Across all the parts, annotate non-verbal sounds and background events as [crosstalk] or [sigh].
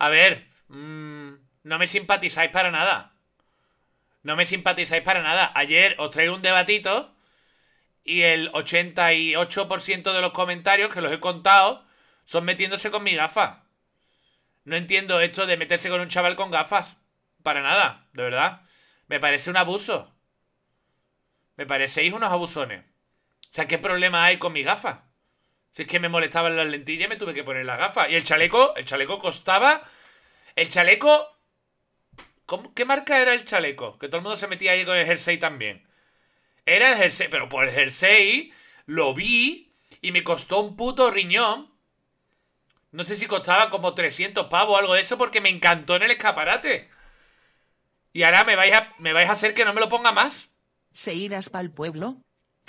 A ver, mm, no me simpatizáis para nada. No me simpatizáis para nada. Ayer os traigo un debatito y el 88% de los comentarios que los he contado son metiéndose con mi gafa. No entiendo esto de meterse con un chaval con gafas. Para nada, de verdad. Me parece un abuso. Me parecéis unos abusones. O sea, ¿qué problema hay con mi gafa? Si es que me molestaban las lentillas, me tuve que poner las gafas. Y el chaleco, el chaleco costaba. El chaleco. ¿Qué marca era el chaleco? Que todo el mundo se metía ahí con el jersey también. Era el jersey, pero por el jersey lo vi y me costó un puto riñón. No sé si costaba como 300 pavos o algo de eso porque me encantó en el escaparate. Y ahora me vais a, me vais a hacer que no me lo ponga más. ¿Se irás para el pueblo?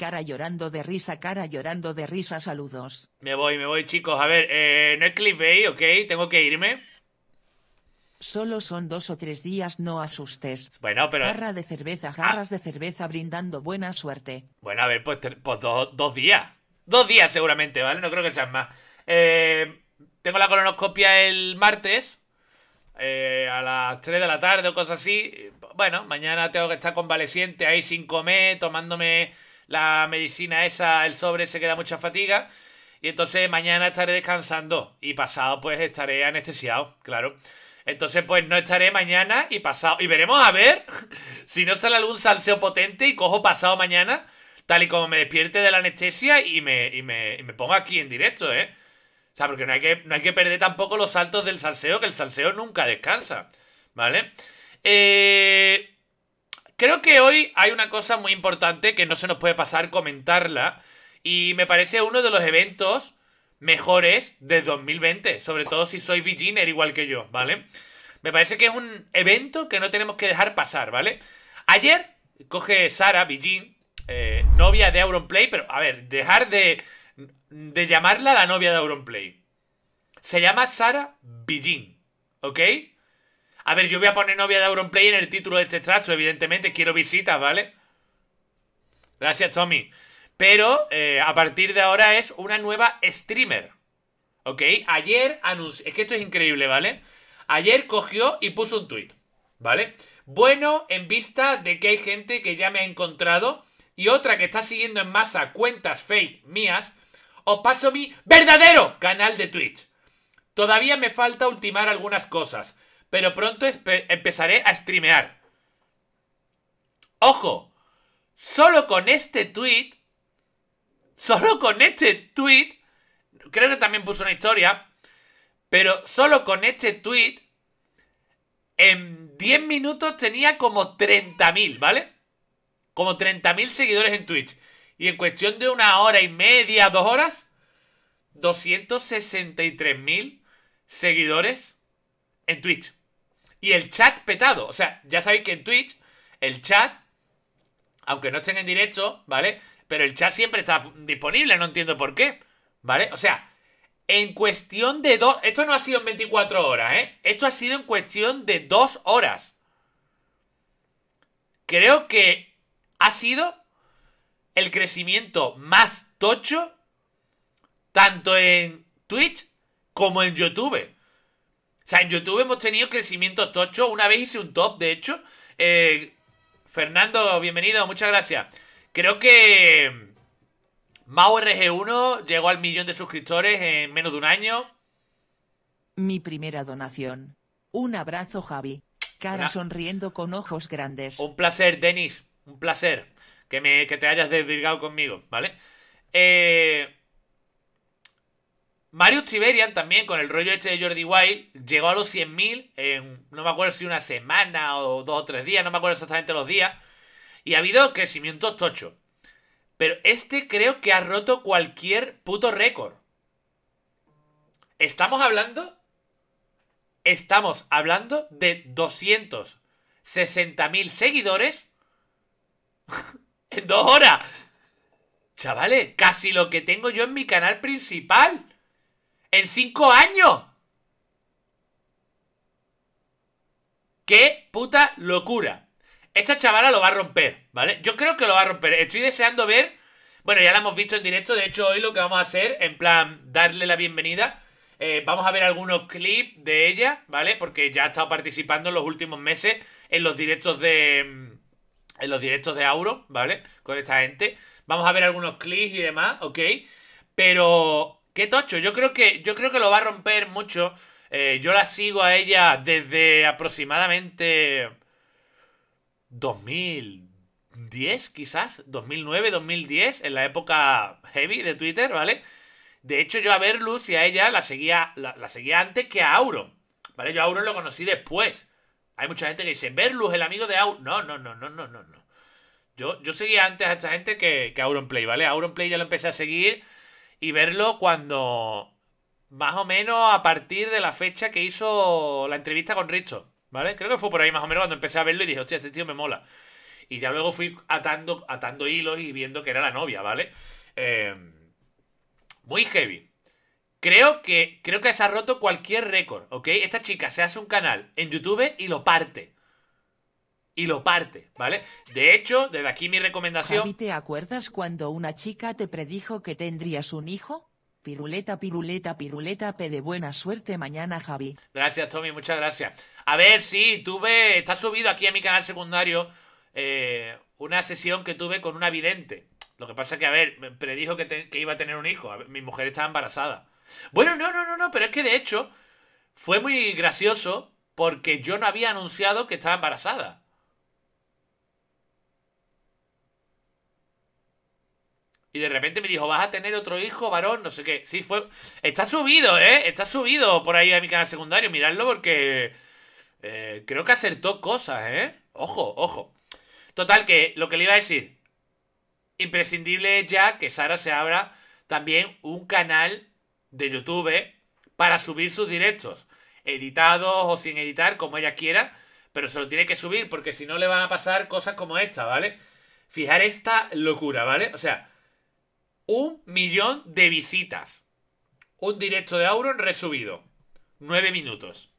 cara llorando de risa, cara llorando de risa, saludos. Me voy, me voy, chicos. A ver, eh, no es clickbait, ¿ok? Tengo que irme. Solo son dos o tres días, no asustes. Bueno, pero. Jarra de cerveza, garras ah. de cerveza brindando buena suerte. Bueno, a ver, pues, pues dos días. Dos días seguramente, ¿vale? No creo que sean más. Eh, tengo la colonoscopia el martes. Eh, a las tres de la tarde o cosas así. Bueno, mañana tengo que estar convaleciente ahí sin comer, tomándome la medicina esa, el sobre se queda mucha fatiga. Y entonces mañana estaré descansando y pasado pues estaré anestesiado, claro. Entonces pues no estaré mañana y pasado. Y veremos a ver [laughs] si no sale algún salseo potente y cojo pasado mañana, tal y como me despierte de la anestesia y me, y me, pongo aquí en directo, ¿eh? O sea, porque no hay, que, no hay que perder tampoco los saltos del salseo, que el salseo nunca descansa, ¿vale? Eh... Creo que hoy hay una cosa muy importante que no se nos puede pasar comentarla. Y me parece uno de los eventos mejores de 2020. Sobre todo si soy beginner igual que yo, ¿vale? Me parece que es un evento que no tenemos que dejar pasar, ¿vale? Ayer coge Sara, Beijing, eh, novia de Auronplay, pero a ver, dejar de, llamarla la novia de Auronplay. Se llama Sara ¿ok? ¿ok? A ver, yo voy a poner novia de Auronplay en el título de este extracto, evidentemente. Quiero visitas, ¿vale? Gracias, Tommy. Pero eh, a partir de ahora es una nueva streamer. ¿Ok? Ayer anunció... Es que esto es increíble, ¿vale? Ayer cogió y puso un tweet, ¿vale? Bueno, en vista de que hay gente que ya me ha encontrado y otra que está siguiendo en masa cuentas fake mías, os paso mi verdadero canal de Twitch. Todavía me falta ultimar algunas cosas, pero pronto empezaré a streamear. Ojo, solo con este tweet, solo con este tweet, creo que también puso una historia, pero solo con este tweet, en 10 minutos tenía como 30.000, ¿vale? Como 30.000 seguidores en Twitch. Y en cuestión de una hora y media, dos horas, 263.000 seguidores en Twitch. Y el chat petado. O sea, ya sabéis que en Twitch, el chat, aunque no estén en directo, ¿vale? Pero el chat siempre está disponible, no entiendo por qué, ¿vale? O sea, en cuestión de dos. Esto no ha sido en 24 horas, ¿eh? Esto ha sido en cuestión de dos horas. Creo que ha sido el crecimiento más tocho, tanto en Twitch como en YouTube sea, en YouTube hemos tenido crecimiento tocho. Una vez hice un top, de hecho. Eh, Fernando, bienvenido, muchas gracias. Creo que MauRG1 llegó al millón de suscriptores en menos de un año. Mi primera donación. Un abrazo, Javi. Cara sonriendo con ojos grandes. Un placer, Denis. Un placer que, que te hayas desvirgado conmigo, ¿vale? Eh, Mario Tiberian también, con el rollo este de Jordi Wild, llegó a los 100.000 en, no me acuerdo si una semana o dos o tres días, no me acuerdo exactamente los días. Y ha habido crecimiento tocho. Pero este creo que ha roto cualquier puto récord. Estamos hablando... Estamos hablando de 260.000 seguidores [laughs] en dos horas. Chavales, casi lo que tengo yo en mi canal principal en cinco años. ¡Qué puta locura! Esta chavala lo va a romper, ¿vale? Yo creo que lo va a romper. Estoy deseando ver... Bueno, ya la hemos visto en directo. De hecho, hoy lo que vamos a hacer, en plan, darle la bienvenida. Eh, vamos a ver algunos clips de ella, ¿vale? Porque ya ha estado participando en los últimos meses en los directos de... Mm, en los directos de Auro, ¿vale? Con esta gente. Vamos a ver algunos clips y demás, ¿ok? Pero Qué tocho, yo creo que, yo creo que lo va a romper mucho. Eh, yo la sigo a ella desde aproximadamente 2010, quizás, 2009, 2010, en la época heavy de Twitter, ¿vale? De hecho, yo a Verlus y a ella la seguía, la, seguía antes que a Auron, ¿vale? Yo a Auron lo conocí después. Hay mucha gente que dice, Verlus, el amigo de Auron. No, no, no, no, no, no, no. Yo, yo seguía antes a esta gente que, que Auron Play, ¿vale? Auron Play ya lo empecé a seguir y verlo cuando. Más o menos a partir de la fecha que hizo la entrevista con Richo, ¿vale? Creo que fue por ahí más o menos cuando empecé a verlo y dije, hostia, este tío me mola. Y ya luego fui atando, atando hilos y viendo que era la novia, ¿vale? Em, muy heavy. Creo que, creo que se ha roto cualquier récord, ¿ok? Esta chica se hace un canal en YouTube y lo parte y lo parte, ¿vale? De hecho, desde aquí mi recomendación... Javi, ¿te acuerdas cuando una chica te predijo que tendrías un hijo? Piruleta, piruleta, piruleta, pede de buena suerte mañana, Javi. Gracias, Tommy, muchas gracias. A ver, sí, tuve... Está subido aquí a mi canal secundario eh, una sesión que tuve con una vidente. Lo que pasa es que, a ver, me predijo que, iba a tener un hijo. mi mujer estaba embarazada. Bueno, no, no, no, no, pero es que de hecho fue muy gracioso porque yo no había anunciado que estaba embarazada. Y de repente me dijo, vas a tener otro hijo, varón, no sé qué. Sí, fue... Está subido, ¿eh? Está subido por ahí a mi canal secundario. Miradlo porque... Eh, creo que acertó cosas, ¿eh? Ojo, ojo. Total, que lo que le iba a decir. Imprescindible es ya que Sara se abra también un canal de YouTube para subir sus directos. Editados o sin editar, como ella quiera. Pero se lo tiene que subir porque si no le van a pasar cosas como esta, ¿vale? Fijar esta locura, ¿vale? O sea un millón de visitas. Un directo de Auron resubido. Nueve minutos.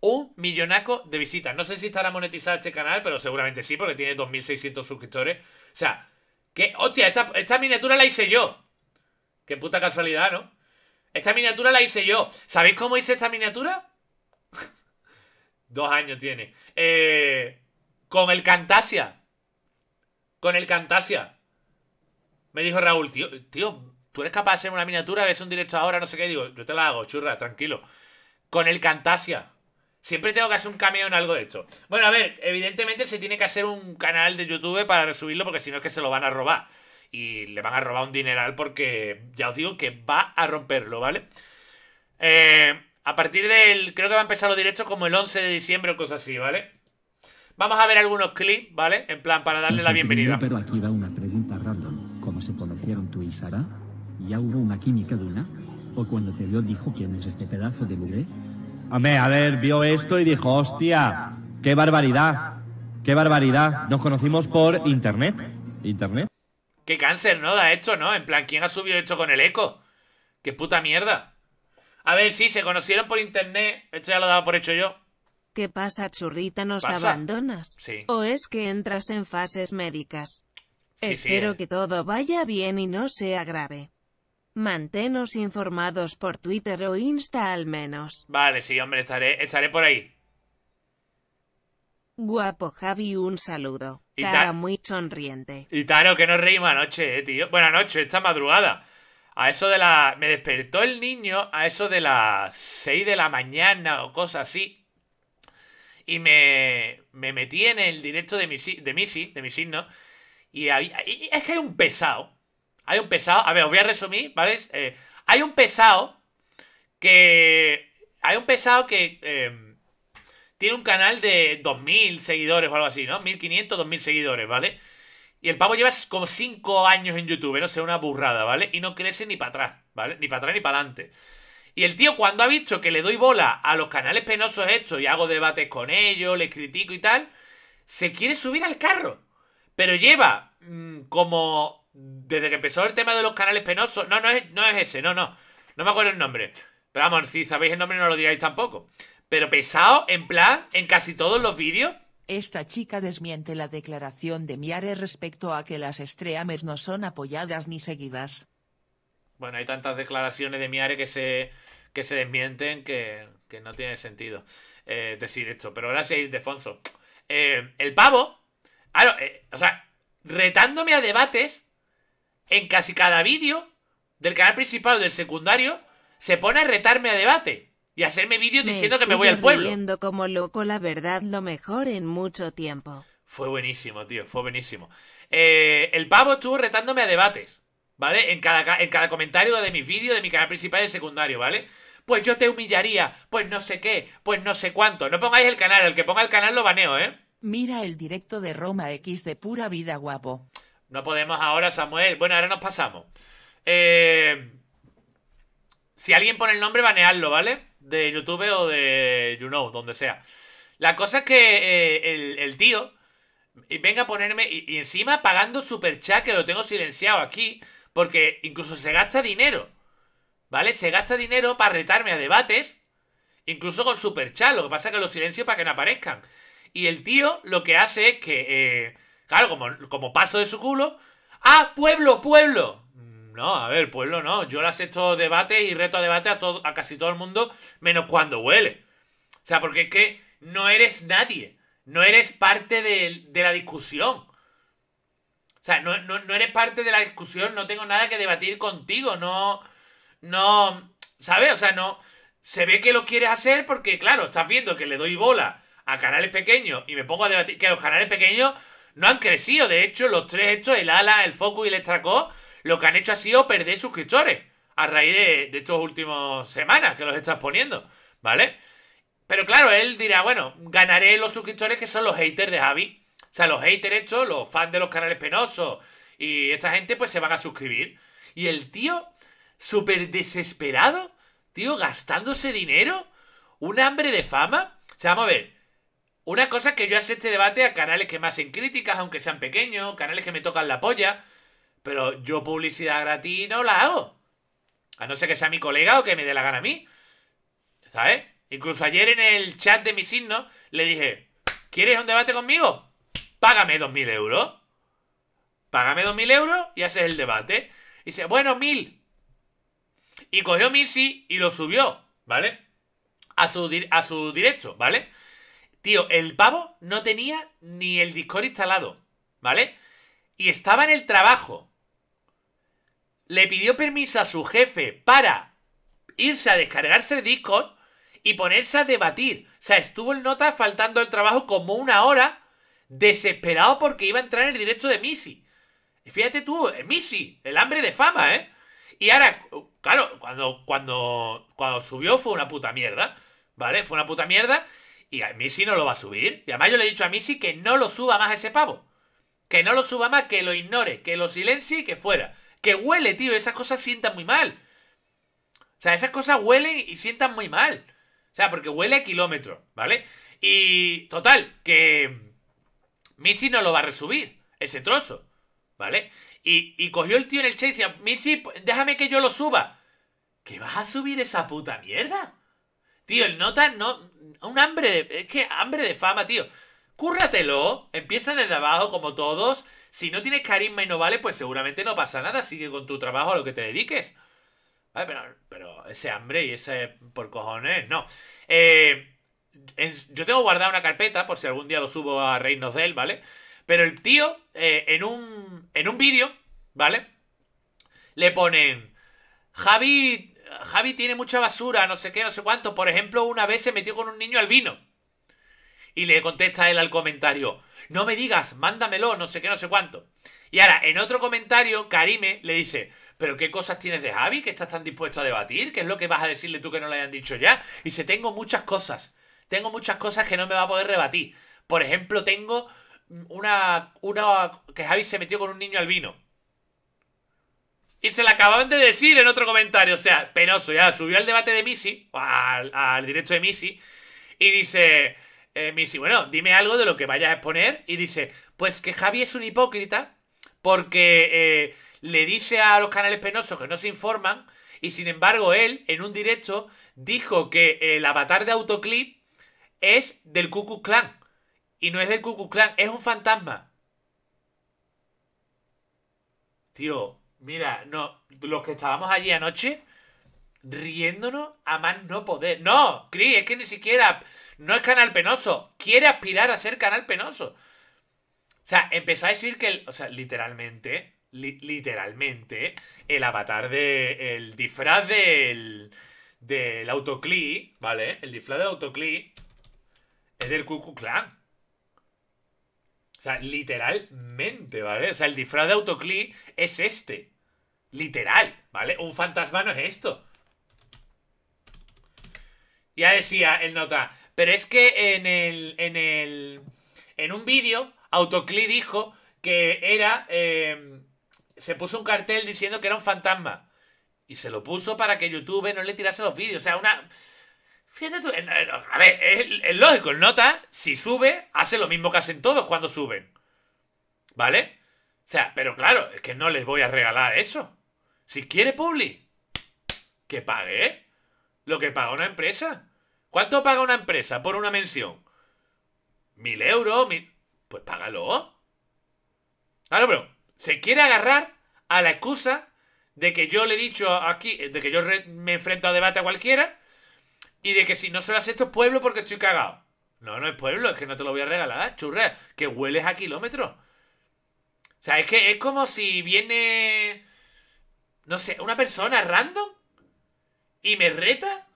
Un millonaco de visitas. No sé si estará monetizado este canal, pero seguramente sí, porque tiene 2.600 suscriptores. O sea, que... Hostia, esta, miniatura la hice yo. Qué puta casualidad, ¿no? Esta miniatura la hice yo. ¿Sabéis cómo hice esta miniatura? [laughs] Dos años tiene. Eh, con el Cantasia con el Cantasia. Me dijo Raúl, tío, tío, tú eres capaz de hacer una miniatura, ves un directo ahora, no sé qué. Digo, yo te la hago, churra, tranquilo. Con el Cantasia. Siempre tengo que hacer un cameo en algo de esto. Bueno, a ver, evidentemente se tiene que hacer un canal de YouTube para subirlo, porque si no es que se lo van a robar. Y le van a robar un dineral porque ya os digo que va a romperlo, ¿vale? Eh, a partir del. Creo que va a empezar los directos como el 11 de diciembre o cosas así, ¿vale? Vamos a ver algunos clips, ¿vale? En plan, para darle la bienvenida. Pero aquí va una pregunta random. ¿Cómo se conocieron tú y Sara? ¿Ya hubo una química de una? ¿O cuando te vio dijo quién es este pedazo de a ver a ver, vio esto y dijo, hostia, qué barbaridad, qué barbaridad. Nos conocimos por internet. Internet. Qué cáncer, ¿no? Da esto, ¿no? En plan, ¿quién ha subido esto con el eco? Qué puta mierda. A ver, sí, se conocieron por internet. Esto ya lo daba por hecho yo. ¿Qué pasa, churrita? ¿Nos abandonas? Sí. ¿O es que entras en fases médicas? Espero eh. que todo vaya bien y no sea grave. Mantenos informados por Twitter o Insta al menos. Vale, sí, hombre, estaré, estaré por ahí. Guapo Javi, un saludo. Cara muy sonriente. Y Taro, que no reímos anoche, eh, tío. Buenas noches, esta madrugada. A eso de la... Me despertó el niño a eso de las 6 de la mañana o cosas así. Y me, me metí en el directo de Misi, de Misi, de mi signo. Y, es que hay un pesado. Hay un pesado. A ver, os voy a resumir, ¿vale? Eh, hay un pesado que. Hay un pesado que. Em, tiene un canal de 2.000 seguidores o algo así, ¿no? 1.500, 2.000 seguidores, ¿vale? Y el pavo lleva como 5 años en YouTube, no sé, una burrada, ¿vale? Y no crece ni para atrás, ¿vale? Ni para atrás ni para adelante. Y el tío cuando ha visto que le doy bola a los canales penosos estos y hago debates con ellos, les critico y tal, se quiere subir al carro. Pero lleva mm, como... Desde que empezó el tema de los canales penosos... No, no es, no es ese, no, no. No me acuerdo el nombre. Pero vamos, si sabéis el nombre no lo digáis tampoco. Pero pesado, en plan, en casi todos los vídeos. Esta chica desmiente la declaración de Miare respecto a que las streamers no son apoyadas ni seguidas. Bueno, hay tantas declaraciones de Miare que se, que se desmienten que, no tiene sentido eh, decir esto. Pero gracias, Ildefonso. Eh, el pavo, claro, eh, o sea, retándome a debates en casi cada vídeo del canal principal o del secundario, se pone a retarme a debate y hacerme vídeos diciendo que me voy al pueblo. como loco, la verdad, lo mejor en mucho tiempo. Fue buenísimo, tío, fue buenísimo. el pavo estuvo retándome a debates. ¿vale? En cada, en cada comentario de mis vídeos, de mi canal principal y secundario, ¿vale? Pues yo te humillaría, pues no sé qué, pues no sé cuánto. No pongáis el canal, el que ponga el canal lo baneo, ¿eh? Mira el directo de Roma X de pura vida guapo. No podemos ahora, Samuel. Bueno, ahora nos pasamos. Eh, si alguien pone el nombre, banearlo, ¿vale? De YouTube o de You Know, donde sea. La cosa es que eh, el, tío venga a ponerme. y encima pagando super chat, que lo tengo silenciado aquí. Porque incluso se gasta dinero. ¿Vale? Se gasta dinero para retarme a debates. Incluso con super Lo que pasa es que lo silencio para que no aparezcan. Y el tío lo que hace es que. Eh, claro, como, paso de su culo. ¡Ah, pueblo, pueblo! Mm, no, a ver, pueblo no. Yo le acepto Debates y reto a debate a, todo, a casi todo el mundo, menos cuando huele. O sea, porque es que no eres nadie. No eres parte de, de la discusión. O sea, no, no, no eres parte de la discusión, no tengo nada que debatir contigo, no. No. ¿Sabes? O sea, no. Se ve que lo quieres hacer porque, claro, estás viendo que le doy bola a canales pequeños y me pongo a debatir. Que los canales pequeños no han crecido. De hecho, los tres hechos el Ala, el Focus y el Extracó, lo que han hecho ha sido perder suscriptores a raíz de, de últimos semanas que los estás poniendo, ¿vale? Pero claro, él dirá, bueno, ganaré los suscriptores que son los haters de Javi. O sea, los haters estos, los fans de los canales penosos y esta gente, pues se van a suscribir. Y el tío, súper desesperado, tío, gastándose dinero, un hambre de fama. O sea, vamos a ver. Una cosa es que yo hace este debate a canales que me hacen críticas, aunque sean pequeños, canales que me tocan la polla. Pero yo publicidad gratis no la hago. A no ser que sea mi colega o que me dé la gana a mí. ¿Sabes? Incluso ayer en el chat de mi signo le dije, ¿quieres un debate conmigo? págame 2.000 euros. Págame 2.000 euros y haces el debate. Y dice, bueno, 1.000. Y cogió Missy y lo subió, ¿vale? A su, a su directo, ¿vale? Tío, el pavo no tenía ni el Discord instalado, ¿vale? Y estaba en el trabajo. Le pidió permiso a su jefe para irse a descargarse el Discord y ponerse a debatir. O sea, estuvo en nota faltando el trabajo como una hora desesperado porque iba a entrar en el directo de Missy. fíjate tú, eh, Missy, el hambre de fama, ¿eh? Y ahora, claro, cuando, cuando, cuando subió fue una puta mierda, ¿vale? Fue una puta mierda y a Missy no lo va a subir. Y además yo le he dicho a Missy que no lo suba más a ese pavo. Que no lo suba más, que lo ignore, que lo silencie y que fuera. Que huele, tío, esas cosas sientan muy mal. O sea, esas cosas huelen y sientan muy mal. O sea, porque huele a kilómetros, ¿vale? Y total, que Missy no lo va a resubir, ese trozo, ¿vale? Y, cogió el tío en el chat y decía, Missy, pues, déjame que yo lo suba. ¿Qué vas a subir esa puta mierda? Tío, el nota no... Un hambre de... Es que hambre de fama, tío. Cúrratelo, empieza desde abajo como todos. Si no tienes carisma y no vale, pues seguramente no pasa nada. Sigue con tu trabajo a lo que te dediques. Vale, pero, pero ese hambre y ese por cojones, no. Eh, yo tengo guardada una carpeta por si algún día lo subo a Reinos de él, ¿vale? Pero el tío, eh, en un, en un vídeo, ¿vale? Le ponen, Javi, Javi tiene mucha basura, no sé qué, no sé cuánto. Por ejemplo, una vez se metió con un niño al vino Y le contesta él al comentario, no me digas, mándamelo, no sé qué, no sé cuánto. Y ahora, en otro comentario, Karime le dice, pero qué cosas tienes de Javi que estás tan dispuesto a debatir, qué es lo que vas a decirle tú que no le hayan dicho ya. Y se tengo muchas cosas tengo muchas cosas que no me va a poder rebatir. Por ejemplo, tengo una, una que Javi se metió con un niño al vino Y se la acababan de decir en otro comentario. O sea, penoso, ya subió al debate de Missy, al, directo de Missy, y dice, eh, Missy, bueno, dime algo de lo que vayas a exponer. Y dice, pues que Javi es un hipócrita porque eh, le dice a los canales penosos que no se informan y sin embargo él, en un directo, dijo que el avatar de Autoclip es del Ku Clan Y no es del Ku Clan es un fantasma. Tío, mira, no, los que estábamos allí anoche riéndonos a más no poder. No, Cris, es que ni siquiera no es canal penoso, quiere aspirar a ser canal penoso. O sea, empezó a decir que, o sea, literalmente, literalmente, el avatar de, el disfraz del, del autocli, ¿vale? El disfraz del autocli es del Ku clan O sea, literalmente, ¿vale? O sea, el disfraz de Autocli es este. Literal, ¿vale? Un fantasma no es esto. Ya decía el nota. Pero es que en el. En el. En un vídeo, Autocli dijo que era. Em, se puso un cartel diciendo que era un fantasma. Y se lo puso para que YouTube no le tirase los vídeos. O sea, una. Fíjate tú, a ver, es, lógico, el nota, si sube, hace lo mismo que hacen todos cuando suben. ¿Vale? O sea, pero claro, es que no les voy a regalar eso. Si quiere Publi, que pague, ¿eh? Lo que paga una empresa. ¿Cuánto paga una empresa por una mención? ¿Mil euros? Pues págalo. Claro, pero se quiere agarrar a la excusa de que yo le he dicho aquí, de que yo me enfrento a debate a cualquiera y de que si no se lo hace esto es pueblo porque estoy cagado. No, no es pueblo, es que no te lo voy a regalar, churra, que hueles a kilómetros. O sea, es que es como si viene, no sé, una persona random y me reta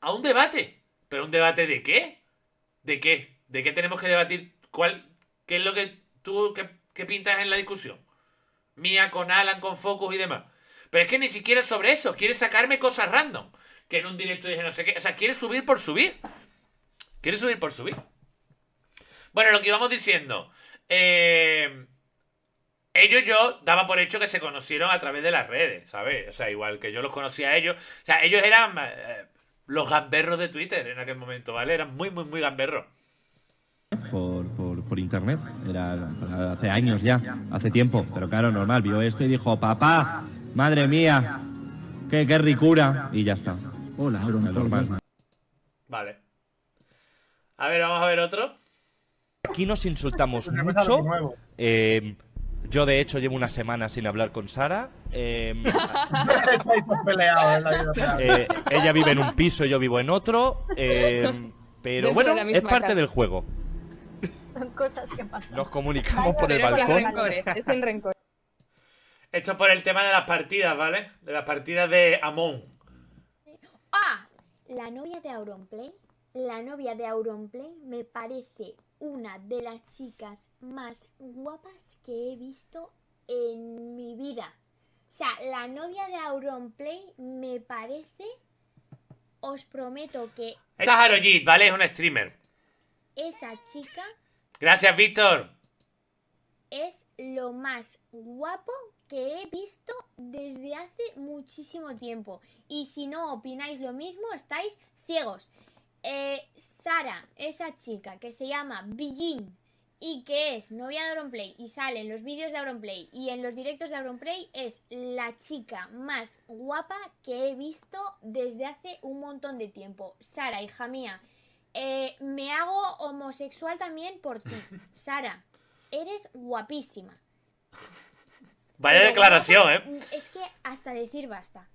a un debate. ¿Pero un debate de qué? ¿De qué? ¿De qué tenemos que debatir? ¿Cuál, ¿Qué es lo que tú qué, pintas en la discusión? Mía con Alan, con Focus y demás. Pero es que ni siquiera sobre eso. Quiere sacarme cosas random que en un directo dije no sé qué. O sea, quiere subir por subir. Quiere subir por subir. Bueno, lo que íbamos diciendo. Eh, ellos yo daba por hecho que se conocieron a través de las redes, ¿sabes? O sea, igual que yo los conocía a ellos. O sea, ellos eran eh, los gamberros de Twitter en aquel momento, ¿vale? Eran muy, muy, muy gamberros. Por, por, por, internet. Era hace años ya, hace tiempo. Pero claro, normal. Vio esto y dijo, papá, madre mía, qué, qué ricura. Y ya está. Hola, Vale. A ver, vamos a ver otro. Aquí nos insultamos pues mucho. Eh, yo, de hecho, llevo una semana sin hablar con Sara. Eh, [laughs] eh, ella vive en un piso, yo vivo en otro. pero bueno, es parte del juego. Son cosas que pasan. Nos comunicamos por el balcón. Es por el tema de las partidas, ¿vale? De las partidas de Amon. La novia de Auronplay. La novia de Auronplay me parece una de las chicas más guapas que he visto en mi vida. O sea, la novia de Auronplay me parece. Os prometo que. Esta es ¿vale? Es un streamer. Esa chica. Gracias, Víctor. Es lo más guapo que he visto desde hace muchísimo tiempo. Y si no opináis lo mismo, estáis ciegos. Eh, Sara, esa chica que se llama Billin y que es novia de Auronplay y sale en los vídeos de Auronplay y en los directos de Auronplay, es la chica más guapa que he visto desde hace un montón de tiempo. Sara, hija mía, eh, me hago homosexual también por ti. [laughs] Sara, eres guapísima. Vaya declaración, ¿eh? Mm, es que hasta decir basta.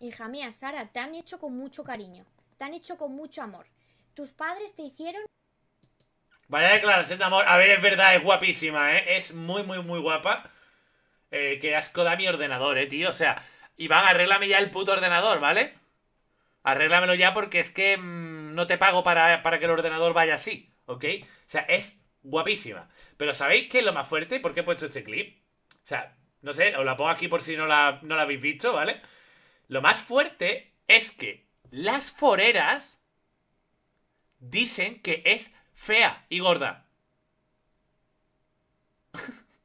Hija mía, Sara, te han hecho con mucho cariño. Te han hecho con mucho amor. Tus padres te hicieron... Vaya declaración de amor. A ver, es verdad, es guapísima, ¿eh? Es muy, muy, muy guapa. Eh, que asco da mi ordenador, eh, tío. O sea, Iván, arréglame ya el puto ordenador, ¿vale? Arréglamelo ya porque es que mm, no te pago para, para que el ordenador vaya así, ¿ok? O sea, es guapísima. Pero ¿sabéis qué es lo más fuerte? ¿Por qué he puesto este clip? O sea, no sé, os la pongo aquí por si no la, habéis visto, ¿vale? Lo más fuerte es que las foreras dicen que es fea y gorda. [laughs]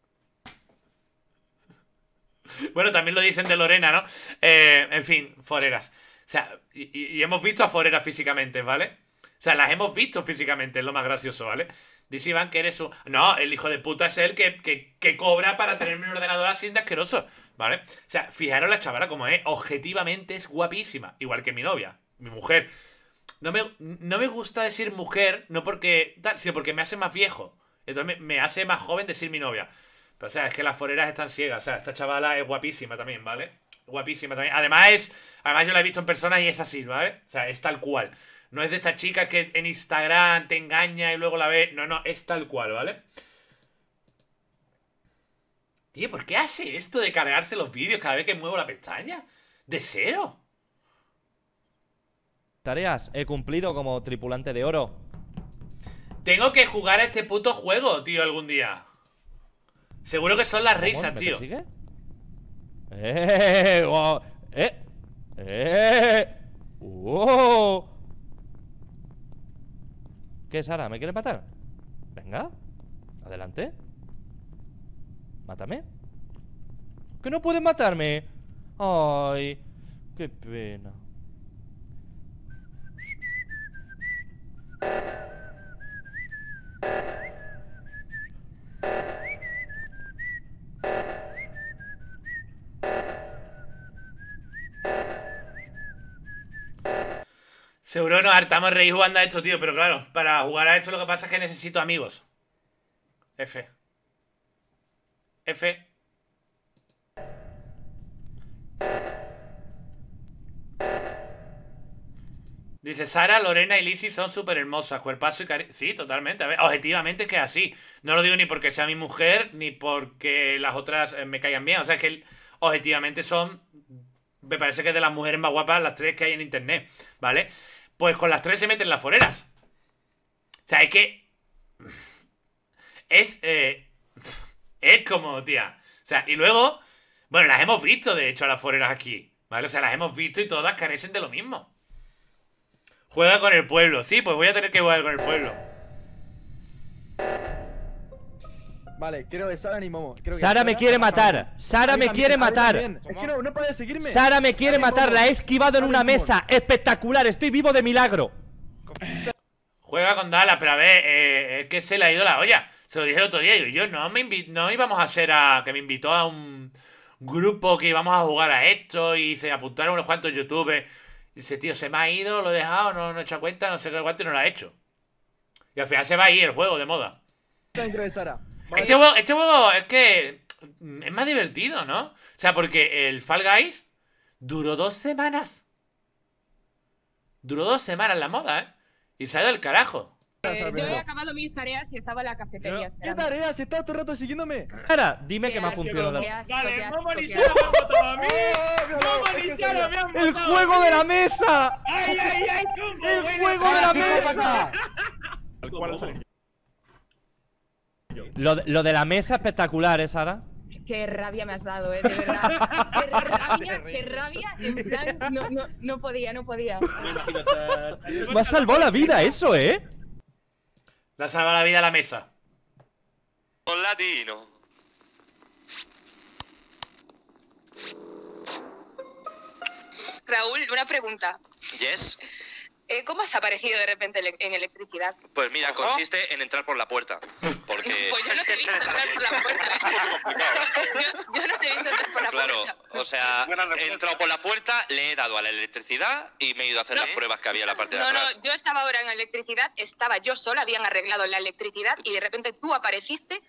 bueno, también lo dicen de Lorena, ¿no? Eh, en fin, foreras. O sea, y, y hemos visto a foreras físicamente, ¿vale? O sea, las hemos visto físicamente, es lo más gracioso, ¿vale? Dice Iván que eres un. No, el hijo de puta es el que, cobra para tener un ordenador así de asqueroso. ¿Vale? O sea, fijaros la chavala como es. Objetivamente es guapísima. Igual que mi novia, mi mujer. No me, no me gusta decir mujer, no porque. sino porque me hace más viejo. Entonces me, hace más joven decir mi novia. Pero, o sea, es que las foreras están ciegas. O sea, esta chavala es guapísima también, ¿vale? Guapísima también. Además, además yo la he visto en persona y es así, ¿vale? O sea, es tal cual. No es de esta chica que en Instagram te engaña y luego la ves. No, no, es tal cual, ¿vale? Tío, ¿por qué hace esto de cargarse los vídeos cada vez que muevo la pestaña? ¿De cero? Tareas, he cumplido como tripulante de oro. Tengo que jugar a este puto juego, tío, algún día. Seguro que son las risas, tío. ¿Sigue? [laughs] ¡Eh! ¡Eh! ¡Eh! ¡Eh! ¡Oh! ¿Qué, Sara? ¿Me quieres matar? Venga, adelante Mátame ¡Que no puedes matarme! ¡Ay! ¡Qué pena! Seguro nos hartamos reír jugando a esto, tío. Pero claro, para jugar a esto lo que pasa es que necesito amigos. F. F. Dice Sara, Lorena y Lizzie son súper hermosas. Cuerpazo y Sí, totalmente. A ver, objetivamente es que es así. No lo digo ni porque sea mi mujer, ni porque las otras eh, me caigan bien. O sea, es que objetivamente son. Me parece que es de las mujeres más guapas las tres que hay en internet. ¿Vale? Pues con las tres se meten las foreras. O sea, es que. Es. Eh... es como, tía. O sea, y luego. Bueno, las hemos visto, de hecho, a las foreras aquí. ¿Vale? O sea, las hemos visto y todas carecen de lo mismo. Juega con el pueblo. Sí, pues voy a tener que jugar con el pueblo. Vale, creo que Sara ni Momo. Sara, me quiere matar. Sara me quiere matar. Sara me quiere matar. La he esquivado en una mesa. Espectacular. Estoy vivo de milagro. Juega con Dala, pero a ver, eh, es que se le ha ido la olla. Se lo dije el otro día. Yo, no, me no íbamos a hacer a. que me invitó a un grupo que íbamos a jugar a esto y se apuntaron unos cuantos youtubers. dice, tío, se me ha ido, lo he dejado, no, he hecho cuenta, no sé qué cuánto y no lo ha hecho. Y al final se va a ir el juego de moda. Este, este juego, es que es más divertido, ¿no? O sea, porque el Fall Guys duró dos semanas. Duró dos semanas la moda, ¿eh? Y salió del carajo. Eh, yo he acabado mis tareas y estaba en la cafetería. ¿Qué tareas? Estás todo el rato siguiéndome. Ahora, dime que me ha funcionado. Dale, no iniciaron me han a mí. No eh, eh, ¡El juego de la mesa! ¡Ay, ay, ay! ¡El juego de la mesa! [laughs] Lo, de, la mesa espectacular, ¿eh, Sara? qué rabia me has dado, ¿eh? de verdad. [laughs] Qué rabia, qué rabia, en plan, no, podía, no podía. Me ha salvado la vida eso, ¿eh? Me ha salvado la vida la mesa. con latino. Raúl, una pregunta. Yes. Eh, ¿Cómo has aparecido de repente en electricidad? Pues mira, consiste en entrar por la puerta. Porque... [laughs] pues yo no te he visto entrar por la puerta. ¿eh? [laughs] yo, yo, no te he visto entrar por la puerta. Claro, o sea, [laughs] he entrado por la puerta, le he dado a la electricidad y me he ido a hacer las pruebas que había en la parte de atrás. No, no, yo estaba ahora en electricidad, estaba yo sola, habían arreglado la electricidad y de repente tú apareciste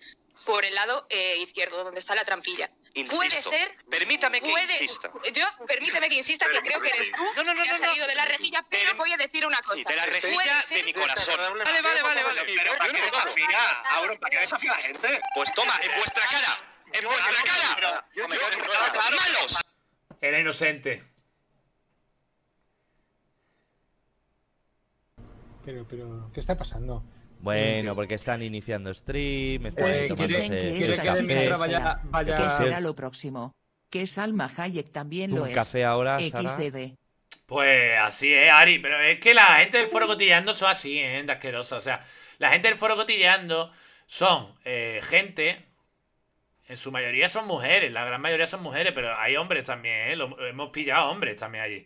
por el lado eh, izquierdo, donde está la trampilla. Puede ser. Permítame que puede, insista. Yo, permíteme que insista, que creo que eres tú. No, no, no, que has salido de la rejilla, pero voy a decir una cosa. de la rejilla de mi corazón. Vale, vale, vale, vale. Pero ¿para qué desafía? Ahora, ¿para qué desafía a la gente? Pues toma, en vuestra cara. ¡En vuestra cara! ¡Malos! Era inocente. Pero, pero, ¿qué está pasando? Bueno, porque están iniciando stream, pues, están pues que que ¿Qué será lo próximo? Que Salma Hayek también lo es. café ahora, Pues así es, Ari, pero es que la gente del foro cotillando son así, ¿eh? asquerosa. O sea, la gente del foro cotillando son eh, gente, en su mayoría son mujeres, la gran mayoría son mujeres, pero hay hombres también, ¿eh? Lo, hemos pillado hombres también allí.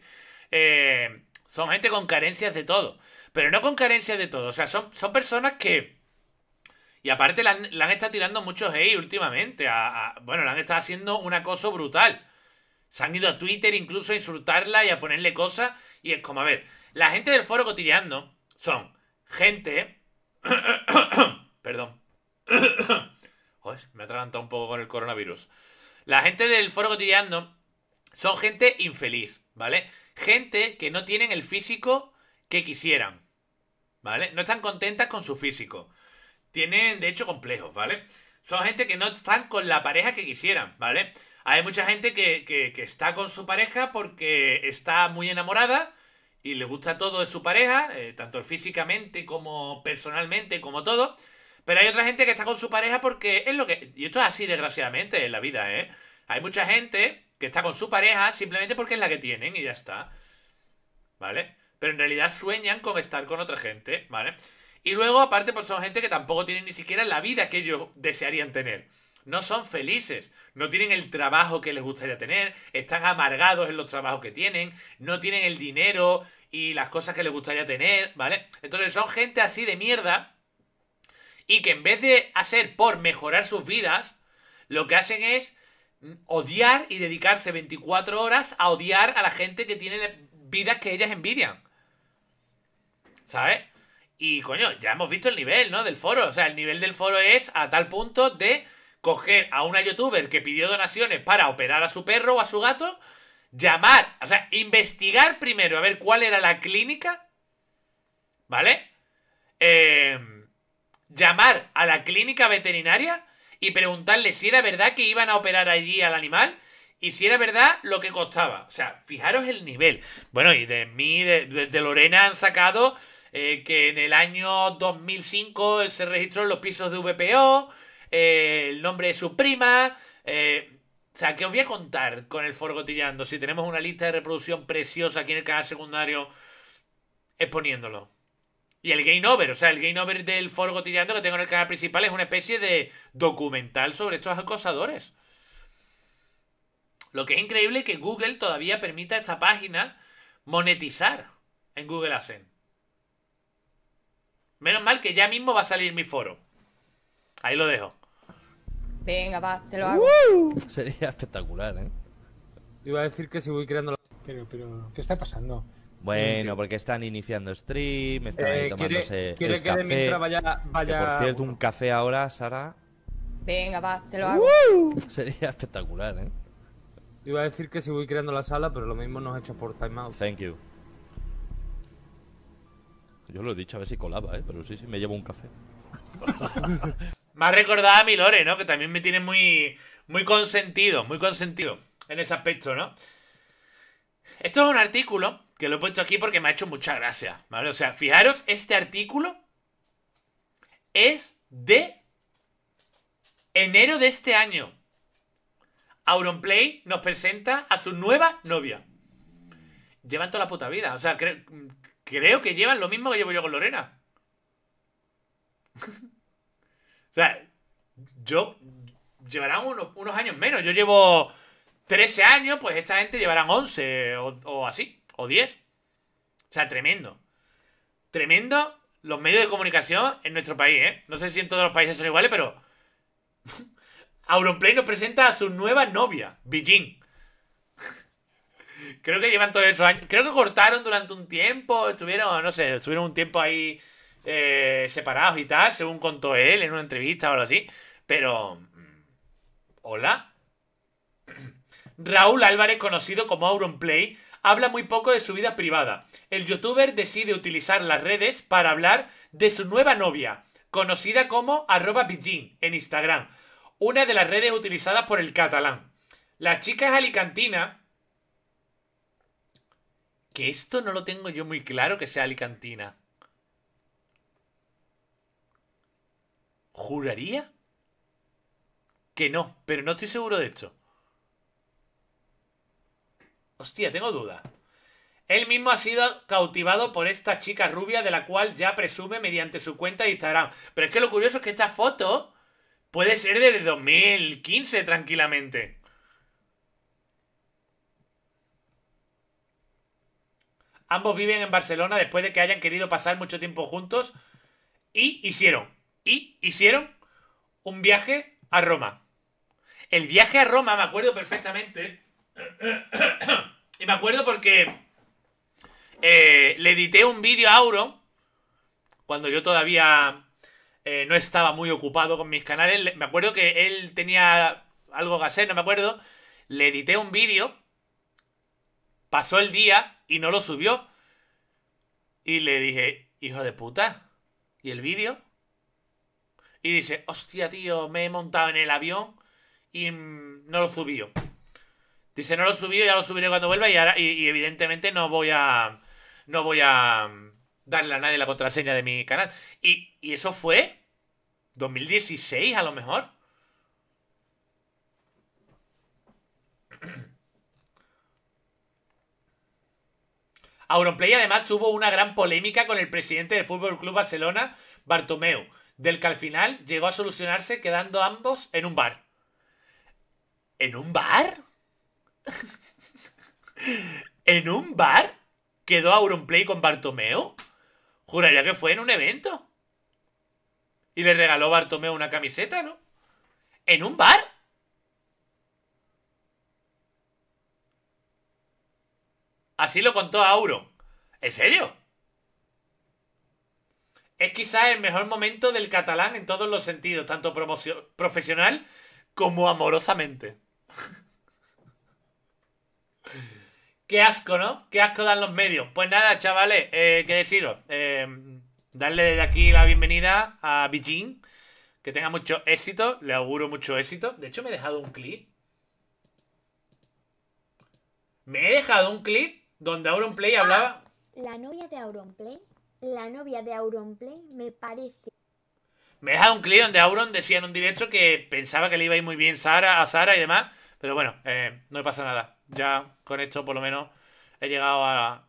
Eh, son gente con carencias de todo. Pero no con carencia de todo. O sea, son, son personas que. Y aparte la han, estado tirando muchos hate últimamente. bueno, le han estado haciendo un acoso brutal. Se han ido a Twitter incluso a insultarla y a ponerle cosas. Y es como, a ver, la gente del foro cotillando son gente. [coughs] Perdón. [coughs] me ha atragantado un poco con el coronavirus. La gente del foro cotillando son gente infeliz, ¿vale? Gente que no tienen el físico que quisieran, ¿vale? No están contentas con su físico. Tienen, de hecho, complejos, ¿vale? Son gente que no están con la pareja que quisieran, ¿vale? Hay mucha gente que, está con su pareja porque está muy enamorada y le gusta todo de su pareja, eh, tanto físicamente como personalmente, como todo. Pero hay otra gente que está con su pareja porque es lo que... Y esto es así, desgraciadamente, en la vida, ¿eh? Hay mucha gente que está con su pareja simplemente porque es la que tienen y ya está. ¿Vale? pero en realidad sueñan con estar con otra gente, ¿vale? Y luego, aparte, pues son gente que tampoco tienen ni siquiera la vida que ellos desearían tener. No son felices, no tienen el trabajo que les gustaría tener, están amargados en los trabajos que tienen, no tienen el dinero y las cosas que les gustaría tener, ¿vale? Entonces son gente así de mierda y que en vez de hacer por mejorar sus vidas, lo que hacen es mm, odiar y dedicarse 24 horas a odiar a la gente que tiene vidas que ellas envidian. ¿sabes? Y coño, ya hemos visto el nivel, ¿no? Del foro. O sea, el nivel del foro es a tal punto de coger a una youtuber que pidió donaciones para operar a su perro o a su gato, llamar, o sea, investigar primero a ver cuál era la clínica, ¿vale? Em, llamar a la clínica veterinaria y preguntarle si era verdad que iban a operar allí al animal y si era verdad lo que costaba. O sea, fijaros el nivel. Bueno, y de mí, desde de Lorena han sacado eh, que en el año 2005 se registró en los pisos de VPO, eh, el nombre de su prima. Eh, o sea, que os voy a contar con el forgotillando si tenemos una lista de reproducción preciosa aquí en el canal secundario exponiéndolo. Y el Game Over, o sea, el Game Over del forgotillando que tengo en el canal principal es una especie de documental sobre estos acosadores. Lo que es increíble es que Google todavía permita esta página monetizar en Google Adsense. Menos mal que ya mismo va a salir mi foro. Ahí lo dejo. Venga, va, te lo hago. sería espectacular, ¿eh? Iba a decir que si voy creando... La... Pero, pero, ¿qué está pasando? Bueno, eh, porque están iniciando stream, están ahí eh, tomándose quiere, Que vaya, vaya... por cierto, un café ahora, Sara... Venga, va, te lo hago. sería espectacular, ¿eh? Iba a decir que si voy creando la sala, pero lo mismo nos ha hecho por timeout. Thank you. Yo lo he dicho a ver si colaba, ¿eh? Pero sí, sí, me llevo un café. [laughs] Me ha recordado a mi Lore, ¿no? Que también me tiene muy, muy consentido, muy consentido en ese aspecto, ¿no? Esto es un artículo que lo he puesto aquí porque me ha hecho mucha gracia, ¿vale? O sea, fijaros, este artículo es de enero de este año. Auronplay nos presenta a su nueva novia. Llevan toda la puta vida. O sea, creo, creo que llevan lo mismo que llevo yo con Lorena. o sea, yo llevarán unos años menos. Yo llevo 13 años, pues esta gente llevarán 11 o, así, o 10. O sea, tremendo. Tremendo los medios de comunicación en nuestro país, ¿eh? No sé si en todos los países son iguales, pero... [laughs] Auronplay nos presenta a su nueva novia, Beijing. Creo que llevan todos esos años. Creo que cortaron durante un tiempo. Estuvieron, no sé, estuvieron un tiempo ahí eh, separados y tal, según contó él en una entrevista o algo así. Pero. Mm, hola. Raúl Álvarez, conocido como Auronplay, habla muy poco de su vida privada. El youtuber decide utilizar las redes para hablar de su nueva novia, conocida como arroba en Instagram, una de las redes utilizadas por el catalán. La chica es alicantina esto no lo tengo yo muy claro que sea Alicantina. ¿Juraría? Que no, pero no estoy seguro de esto. Hostia, tengo duda. Él mismo ha sido cautivado por esta chica rubia de la cual ya presume mediante su cuenta de Instagram. Pero es que lo curioso es que esta foto puede ser desde 2015 tranquilamente. Ambos viven en Barcelona después de que hayan querido pasar mucho tiempo juntos y hicieron, y hicieron un viaje a Roma. El viaje a Roma me acuerdo perfectamente. y me acuerdo porque eh, le edité un vídeo a Auro cuando yo todavía eh, no estaba muy ocupado con mis canales. Me acuerdo que él tenía algo que hacer, no me acuerdo. Le edité un vídeo. Pasó el día y no lo subió. Y le dije, hijo de puta, ¿y el vídeo? Y dice, hostia, tío, me he montado en el avión y mm, no lo subió. Dice, no lo subió, ya lo subiré cuando vuelva y ahora, y, evidentemente no voy a. No voy a mm, darle a nadie la contraseña de mi canal. Y, y eso fue 2016 a lo mejor. Auronplay además tuvo una gran polémica con el presidente del Fútbol Club Barcelona, Bartomeu, del que al final llegó a solucionarse quedando ambos en un bar. ¿En un bar? [laughs] ¿En un bar? ¿Quedó Auronplay con Bartomeu? Juraría que fue en un evento. Y le regaló Bartomeu una camiseta, ¿no? ¿En un bar? Así lo contó Auro. ¿En serio? Es quizás el mejor momento del catalán en todos los sentidos, tanto profesional como amorosamente. [laughs] Qué asco, ¿no? Qué asco dan los medios. Pues nada, chavales, eh, qué deciros. Eh, darle desde aquí la bienvenida a Beijing. Que tenga mucho éxito. Le auguro mucho éxito. De hecho, me he dejado un clip. Me he dejado un clip donde Auronplay hablaba. Ah, la novia de Auronplay. La novia de Auronplay me parece. Me deja un clip donde Auron decía en un directo que pensaba que le iba a ir muy bien Sara, a Sara y demás. Pero bueno, eh, no me pasa nada. Ya con esto por lo menos he llegado a,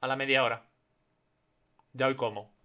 a la media hora. Ya hoy como.